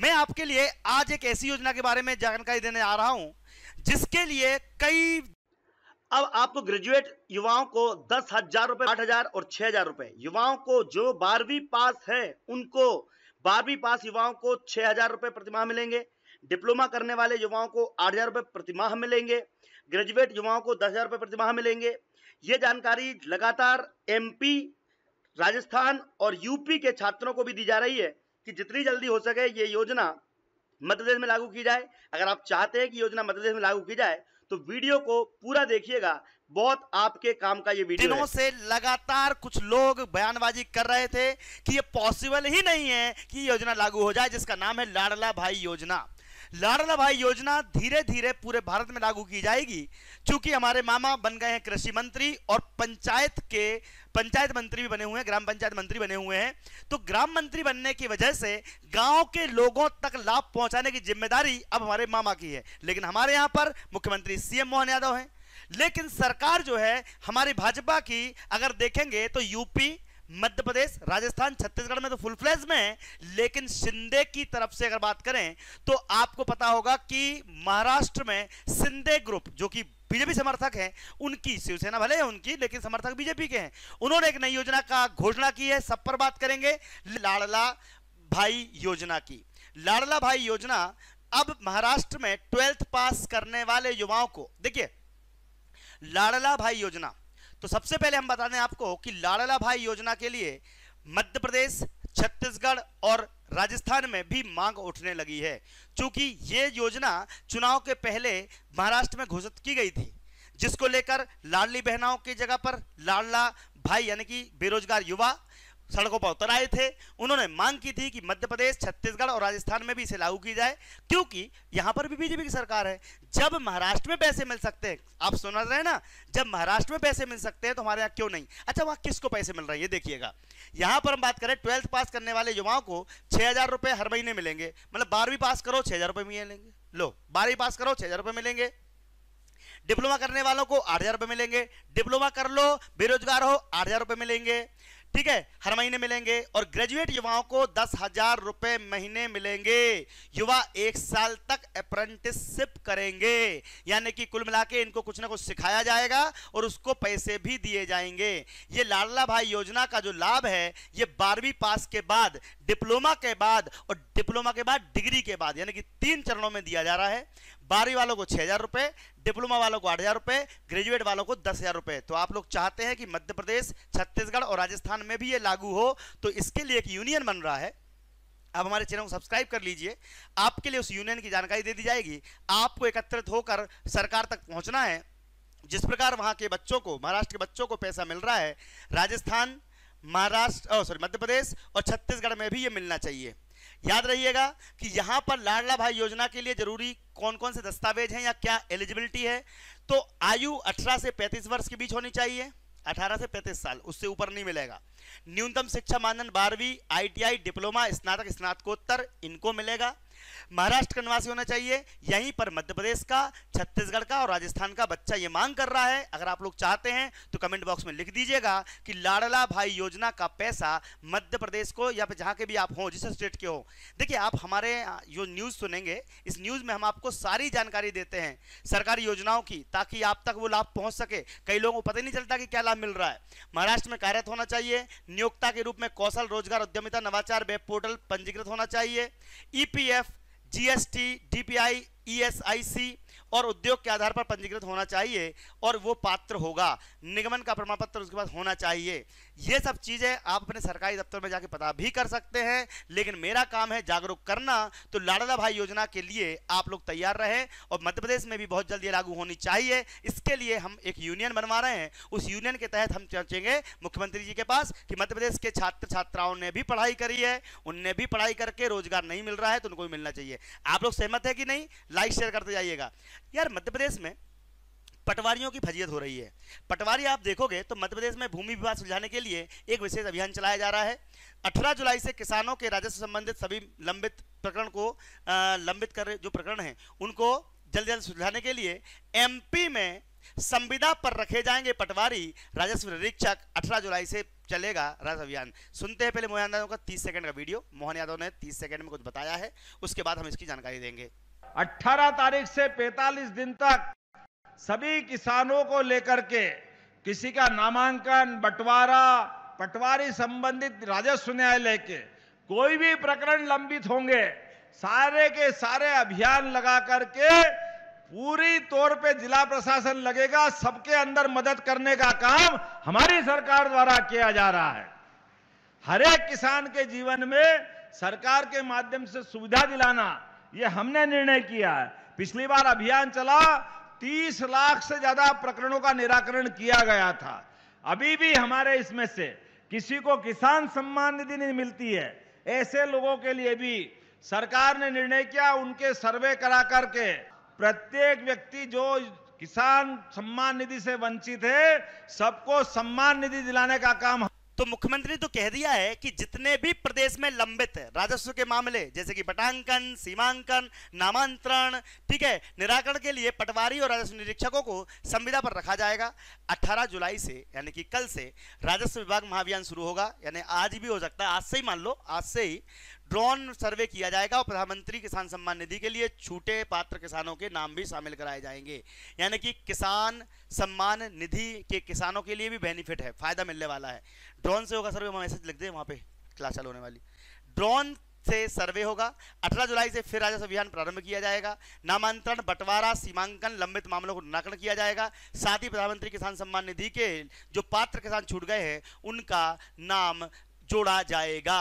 मैं आपके लिए आज एक ऐसी योजना के बारे में जानकारी देने आ रहा हूं जिसके लिए कई अब आपको ग्रेजुएट युवाओं को दस हजार रुपए आठ हजार और छह हजार रुपए युवाओं को जो बारहवीं पास है उनको बारहवीं पास युवाओं को छह हजार रुपए प्रतिमाह मिलेंगे डिप्लोमा करने वाले युवाओं को आठ हजार रुपए प्रतिमाह मिलेंगे ग्रेजुएट युवाओं को दस हजार रुपए प्रतिमाह मिलेंगे ये जानकारी लगातार एमपी राजस्थान और यूपी के छात्रों को भी दी जा रही है कि जितनी जल्दी हो सके ये योजना मध्य प्रदेश में लागू की जाए अगर आप चाहते हैं कि योजना मध्य प्रदेश में लागू की जाए तो वीडियो को पूरा देखिएगा बहुत आपके काम का ये वीडियो दिनों से लगातार कुछ लोग बयानबाजी कर रहे थे कि ये पॉसिबल ही नहीं है कि योजना लागू हो जाए जिसका नाम है लाडला भाई योजना लाडला भाई योजना धीरे धीरे पूरे भारत में लागू की जाएगी चूंकि हमारे मामा बन गए हैं कृषि मंत्री और पंचायत के पंचायत मंत्री भी बने हुए हैं ग्राम पंचायत मंत्री बने हुए हैं तो ग्राम मंत्री बनने की वजह से गांव के लोगों तक लाभ पहुंचाने की जिम्मेदारी अब हमारे मामा की है लेकिन हमारे यहां पर मुख्यमंत्री सीएम मोहन यादव हैं लेकिन सरकार जो है हमारी भाजपा की अगर देखेंगे तो यूपी मध्य प्रदेश राजस्थान छत्तीसगढ़ में तो फुल फ्लैज में है लेकिन सिंधे की तरफ से अगर बात करें तो आपको पता होगा कि महाराष्ट्र में सिंधे ग्रुप जो कि बीजेपी समर्थक हैं उनकी शिवसेना भले है उनकी लेकिन समर्थक बीजेपी के हैं उन्होंने एक नई योजना का घोषणा की है सब पर बात करेंगे लाड़ला भाई योजना की लाड़ला भाई योजना अब महाराष्ट्र में ट्वेल्थ पास करने वाले युवाओं को देखिए लाड़ला भाई योजना तो सबसे पहले हम बता दें आपको कि लाडला भाई योजना के लिए मध्य प्रदेश छत्तीसगढ़ और राजस्थान में भी मांग उठने लगी है क्योंकि ये योजना चुनाव के पहले महाराष्ट्र में घोषित की गई थी जिसको लेकर लाडली बहनाओं की जगह पर लाडला भाई यानी कि बेरोजगार युवा सड़कों पर उतर आए थे उन्होंने मांग की थी कि मध्य प्रदेश छत्तीसगढ़ और राजस्थान में भी इसे लागू की जाए क्योंकि यहाँ पर भी बीजेपी की सरकार है जब महाराष्ट्र में पैसे मिल सकते हैं आप सुन रहे हैं ना जब महाराष्ट्र में पैसे मिल सकते हैं तो हमारे यहाँ क्यों नहीं अच्छा वहाँ किसको पैसे मिल रहे हैं ये देखिएगा यहाँ पर हम बात करें ट्वेल्थ पास करने वाले युवाओं को छः रुपये हर महीने मिलेंगे मतलब बारहवीं पास करो छः हज़ार मिलेंगे लो बारहवीं पास करो छः हज़ार मिलेंगे डिप्लोमा करने वालों को आठ हजार रुपये मिलेंगे डिप्लोमा कर लो बेरोजगार हो आठ हजार रुपये मिलेंगे ठीक है हर महीने मिलेंगे और ग्रेजुएट युवाओं को दस हजार रुपए महीने मिलेंगे युवा एक साल तक अप्रेंटिसशिप करेंगे यानी कि कुल मिला इनको कुछ ना कुछ सिखाया जाएगा और उसको पैसे भी दिए जाएंगे ये लाडला भाई योजना का जो लाभ है ये बारहवीं पास के बाद डिप्लोमा के बाद और डिप्लोमा के बाद डिग्री के बाद यानी कि तीन चरणों में दिया जा रहा है बारहवीं वालों को छः हज़ार रुपये डिप्लोमा वालों को आठ हज़ार रुपये ग्रेजुएट वालों को दस हज़ार रुपये तो आप लोग चाहते हैं कि मध्य प्रदेश छत्तीसगढ़ और राजस्थान में भी ये लागू हो तो इसके लिए एक यूनियन बन रहा है आप हमारे चैनल को सब्सक्राइब कर लीजिए आपके लिए उस यूनियन की जानकारी दे दी जाएगी आपको एकत्रित होकर सरकार तक पहुंचना है जिस प्रकार वहां के बच्चों को महाराष्ट्र के बच्चों को पैसा मिल रहा है राजस्थान महाराष्ट्र सॉरी मध्य प्रदेश और छत्तीसगढ़ में भी ये मिलना चाहिए याद रहिएगा कि यहां पर लाडला भाई योजना के लिए जरूरी कौन कौन से दस्तावेज हैं या क्या एलिजिबिलिटी है तो आयु 18 से 35 वर्ष के बीच होनी चाहिए 18 से 35 साल उससे ऊपर नहीं मिलेगा न्यूनतम शिक्षा मानदंड बारहवीं आईटीआई डिप्लोमा स्नातक स्नातकोत्तर इनको मिलेगा महाराष्ट्र का निवासी होना चाहिए यहीं पर मध्य प्रदेश का छत्तीसगढ़ का और राजस्थान का बच्चा ये मांग कर रहा है अगर आप लोग चाहते हैं तो कमेंट बॉक्स में लिख दीजिएगा कि लाडला भाई योजना का पैसा मध्य प्रदेश को या फिर जहाँ के भी आप हों जिस स्टेट के हो देखिए आप हमारे जो न्यूज़ सुनेंगे इस न्यूज़ में हम आपको सारी जानकारी देते हैं सरकारी योजनाओं की ताकि आप तक वो लाभ पहुँच सके कई लोगों को पता ही नहीं चलता कि क्या लाभ मिल रहा है महाराष्ट्र में कार्यरत होना चाहिए नियोक्ता के रूप में कौशल रोजगार उद्यमिता नवाचार वेब पोर्टल पंजीकृत होना चाहिए ईपीएफ GST, DPI, ESIC, और उद्योग के आधार पर पंजीकृत होना चाहिए और वो पात्र होगा निगमन का प्रमाण पत्र उसके पास होना चाहिए ये सब चीज़ें आप अपने सरकारी दफ्तर में जाके पता भी कर सकते हैं लेकिन मेरा काम है जागरूक करना तो लाडला भाई योजना के लिए आप लोग तैयार रहें और मध्य प्रदेश में भी बहुत जल्दी लागू होनी चाहिए इसके लिए हम एक यूनियन बनवा रहे हैं उस यूनियन के तहत हम चर्चेंगे मुख्यमंत्री जी के पास कि मध्य प्रदेश के छात्र छात्राओं ने भी पढ़ाई करी है उनने भी पढ़ाई करके रोजगार नहीं मिल रहा है तो उनको भी मिलना चाहिए आप लोग सहमत है कि नहीं लाइक शेयर करते जाइएगा यार मध्य प्रदेश में पटवारियों की फजीयत हो रही है पटवारी आप देखोगे तो मध्य प्रदेश में भूमि विवाद सुलझाने के लिए एक विशेष अभियान चलाया जा रहा है 18 जुलाई से किसानों के राजस्व संबंधित सभी लंबित प्रकरण को आ, लंबित कर जो प्रकरण हैं उनको जल्द जल्द सुलझाने के लिए एमपी में संविदा पर रखे जाएंगे पटवारी राजस्व निरीक्षक अठारह जुलाई से चलेगा रस अभियान सुनते हैं पहले मोहन यादव का 30 सेकंड का वीडियो मोहन यादव ने 30 सेकंड में कुछ बताया है उसके बाद हम इसकी जानकारी देंगे 18 तारीख से 45 दिन तक सभी किसानों को लेकर के किसी का नामांकन बंटवारा पटवारी संबंधित राजस्व न्यायालय के कोई भी प्रकरण लंबित होंगे सारे के सारे अभियान लगा करके पूरी तौर पे जिला प्रशासन लगेगा सबके अंदर मदद करने का काम हमारी सरकार द्वारा किया जा रहा है हर एक किसान के जीवन में सरकार के माध्यम से सुविधा दिलाना ये हमने निर्णय किया है पिछली बार अभियान चला तीस लाख से ज्यादा प्रकरणों का निराकरण किया गया था अभी भी हमारे इसमें से किसी को किसान सम्मान निधि नहीं मिलती है ऐसे लोगों के लिए भी सरकार ने निर्णय किया उनके सर्वे करा करके प्रत्येक व्यक्ति जो किसान सम्मान निधि से वंचित है सबको सम्मान निधि दिलाने का काम तो मुख्यमंत्री तो कह दिया है कि जितने भी प्रदेश में लंबित राजस्व के मामले जैसे कि बटांकन सीमांकन नामांतरण ठीक है निराकरण के लिए पटवारी और राजस्व निरीक्षकों को संविदा पर रखा जाएगा 18 जुलाई से यानी कि कल से राजस्व विभाग महाभियान शुरू होगा यानी आज भी हो सकता है आज से ही मान लो आज से ही ड्रोन सर्वे किया जाएगा और प्रधानमंत्री किसान सम्मान निधि के लिए छूटे पात्र किसानों के नाम भी शामिल कराए जाएंगे यानी कि किसान सम्मान निधि के किसानों के लिए भी बेनिफिट है फायदा मिलने वाला है ड्रोन से होगा सर्वे मैसेज लिख दें वहाँ पे क्लास चल होने वाली ड्रोन से सर्वे होगा 18 जुलाई से फिर राजस्व अभियान प्रारंभ किया जाएगा नामांतरण बंटवारा सीमांकन लंबित मामलों को निराकरण किया जाएगा साथ ही प्रधानमंत्री किसान सम्मान निधि के जो पात्र किसान छूट गए हैं उनका नाम जोड़ा जाएगा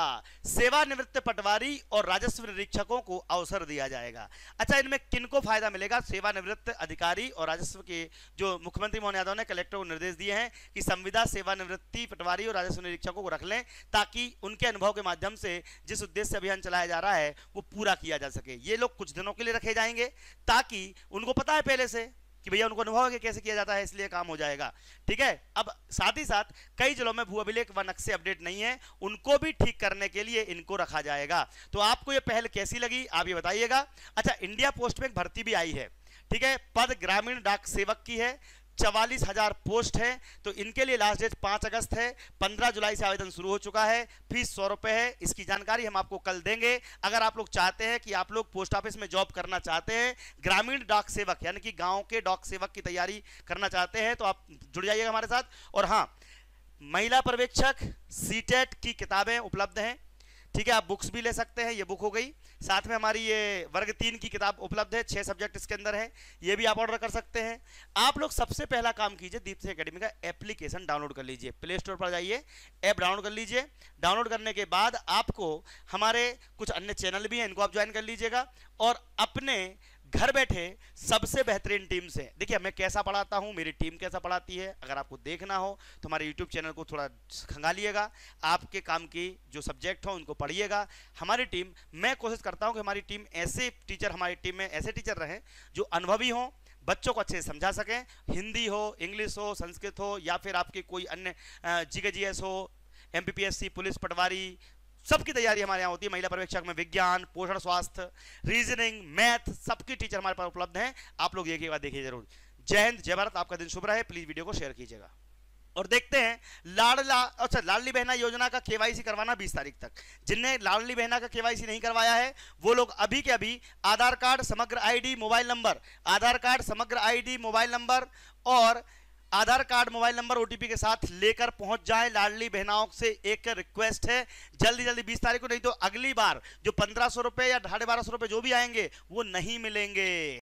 सेवानिवृत्त पटवारी और राजस्व निरीक्षकों को अवसर दिया जाएगा अच्छा इनमें किनको फायदा मिलेगा सेवानिवृत्त अधिकारी और राजस्व के जो मुख्यमंत्री मोहन यादव ने कलेक्टर को निर्देश दिए हैं कि संविदा सेवानिवृत्ति पटवारी और राजस्व निरीक्षकों को रख लें ताकि उनके अनुभव के माध्यम से जिस उद्देश्य से अभियान चलाया जा रहा है वो पूरा किया जा सके ये लोग कुछ दिनों के लिए रखे जाएंगे ताकि उनको पता है पहले से कि भैया उनको अनुभव है कि कैसे किया जाता है इसलिए काम हो जाएगा ठीक है अब साथ ही साथ कई जिलों में भू अभिलेख व नक्शे अपडेट नहीं है उनको भी ठीक करने के लिए इनको रखा जाएगा तो आपको ये पहल कैसी लगी आप ये बताइएगा अच्छा इंडिया पोस्ट में भर्ती भी आई है ठीक है पद ग्रामीण डाक सेवक की है चवालीस हज़ार पोस्ट है तो इनके लिए लास्ट डेट पाँच अगस्त है पंद्रह जुलाई से आवेदन शुरू हो चुका है फीस सौ रुपये है इसकी जानकारी हम आपको कल देंगे अगर आप लोग चाहते हैं कि आप लोग पोस्ट ऑफिस में जॉब करना चाहते हैं ग्रामीण डाक सेवक यानी कि गाँव के डाक सेवक की तैयारी करना चाहते हैं तो आप जुड़ जाइएगा हमारे साथ और हाँ महिला पर्यवेक्षक सीटेट e की किताबें उपलब्ध हैं ठीक है आप बुक्स भी ले सकते हैं ये बुक हो गई साथ में हमारी ये वर्ग तीन की किताब उपलब्ध है छः सब्जेक्ट इसके अंदर है ये भी आप ऑर्डर कर सकते हैं आप लोग सबसे पहला काम कीजिए सिंह अकेडमी का एप्लीकेशन डाउनलोड कर लीजिए प्ले स्टोर पर जाइए ऐप डाउनलोड कर लीजिए डाउनलोड करने के बाद आपको हमारे कुछ अन्य चैनल भी हैं इनको आप ज्वाइन कर लीजिएगा और अपने घर बैठे सबसे बेहतरीन टीम से देखिए मैं कैसा पढ़ाता हूँ मेरी टीम कैसा पढ़ाती है अगर आपको देखना हो तो हमारे यूट्यूब चैनल को थोड़ा खंगालिएगा आपके काम की जो सब्जेक्ट हो उनको पढ़िएगा हमारी टीम मैं कोशिश करता हूँ कि हमारी टीम ऐसे टीचर हमारी टीम में ऐसे टीचर रहें जो अनुभवी हों बच्चों को अच्छे से समझा सकें हिंदी हो इंग्लिश हो संस्कृत हो या फिर आपके कोई अन्य जी हो एम पुलिस पटवारी सबकी तैयारी हमारे यहाँ होती है महिला पर्यवेक्षक में विज्ञान पोषण स्वास्थ्य रीजनिंग मैथ सबकी टीचर हमारे पास उपलब्ध हैं आप लोग एक बार देखिए जरूर जय हिंद जय भारत आपका दिन शुभ रहे प्लीज वीडियो को शेयर कीजिएगा और देखते हैं लाडला अच्छा लाडली बहना योजना का केवाईसी करवाना 20 तारीख तक जिनने लाडली बहना का केवाईसी नहीं करवाया है वो लोग अभी के अभी Aadhaar card Samagra ID mobile number Aadhaar card Samagra ID mobile number और Aadhaar card mobile number OTP के साथ लेकर पहुंच जाए लाडली बहनाओं से एक रिक्वेस्ट है जल्दी जल्दी बीस तारीख को नहीं तो अगली बार जो पंद्रह सौ रुपये या साढ़े बारह सौ रुपये जो भी आएंगे वो नहीं मिलेंगे